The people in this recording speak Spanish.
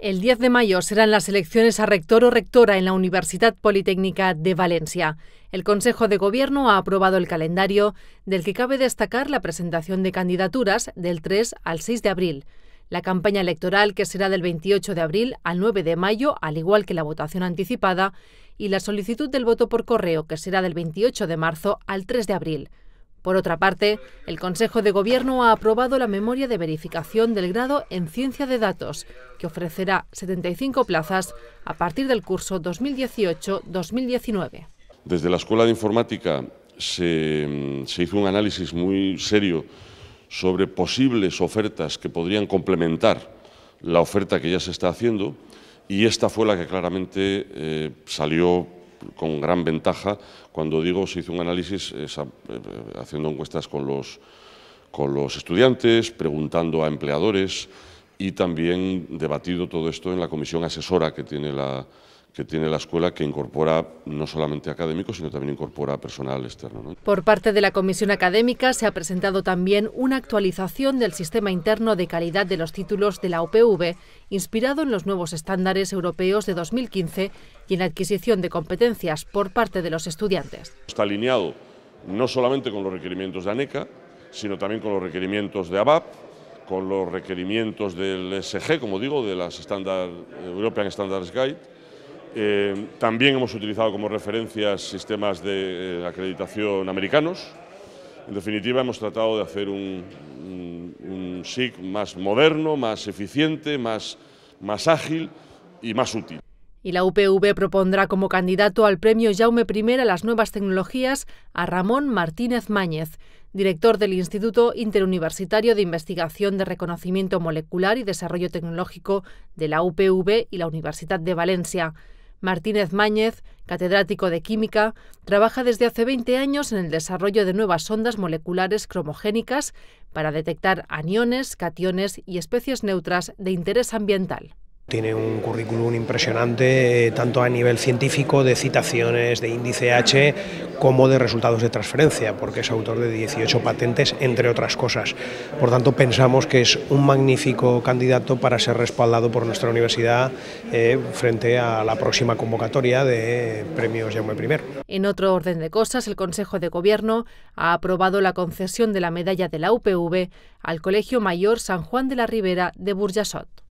El 10 de mayo serán las elecciones a rector o rectora en la Universidad Politécnica de Valencia. El Consejo de Gobierno ha aprobado el calendario, del que cabe destacar la presentación de candidaturas del 3 al 6 de abril, la campaña electoral que será del 28 de abril al 9 de mayo, al igual que la votación anticipada, y la solicitud del voto por correo que será del 28 de marzo al 3 de abril. Por otra parte, el Consejo de Gobierno ha aprobado la memoria de verificación del grado en Ciencia de Datos, que ofrecerá 75 plazas a partir del curso 2018-2019. Desde la Escuela de Informática se, hizo un análisis muy serio sobre posibles ofertas que podrían complementar la oferta que ya se está haciendo y esta fue la que claramente eh, salió con gran ventaja. Cuando digo se hizo un análisis, eh, eh, eh, haciendo encuestas con los, con los estudiantes, preguntando a empleadores y también debatido todo esto en la comisión asesora que tiene la que tiene la escuela que incorpora no solamente académicos, sino también incorpora personal externo. Por parte de la Comisión Académica se ha presentado también una actualización del sistema interno de calidad de los títulos de la OPV, inspirado en los nuevos estándares europeos de 2015 y en la adquisición de competencias por parte de los estudiantes. Está alineado no solamente con los requerimientos de ANECA, sino también con los requerimientos de ABAP, con los requerimientos del SG, como digo, de las European Standards Guide, eh, también hemos utilizado como referencias sistemas de eh, acreditación americanos. En definitiva, hemos tratado de hacer un, un, SIC más moderno, más eficiente, más, más ágil y más útil. Y la UPV propondrá como candidato al premio Jaume I a las nuevas tecnologías a Ramón Martínez Máñez, director del Instituto Interuniversitario de Investigación de Reconocimiento Molecular y Desarrollo Tecnológico de la UPV y la Universidad de Valencia. Martínez Máñez, catedrático de química, trabaja desde hace 20 años en el desarrollo de nuevas ondas moleculares cromogénicas para detectar aniones, cationes y especies neutras de interés ambiental. Tiene un currículum impresionante, eh, tanto a nivel científico, de citaciones, de índice H, como de resultados de transferencia, porque es autor de 18 patentes, entre otras cosas. Por tanto, pensamos que es un magnífico candidato para ser respaldado por nuestra universidad eh, frente a la próxima convocatoria de premios Jaume I. En otro orden de cosas, el Consejo de Gobierno ha aprobado la concesión de la medalla de la UPV al Colegio Mayor San Juan de la Ribera de Burjasot.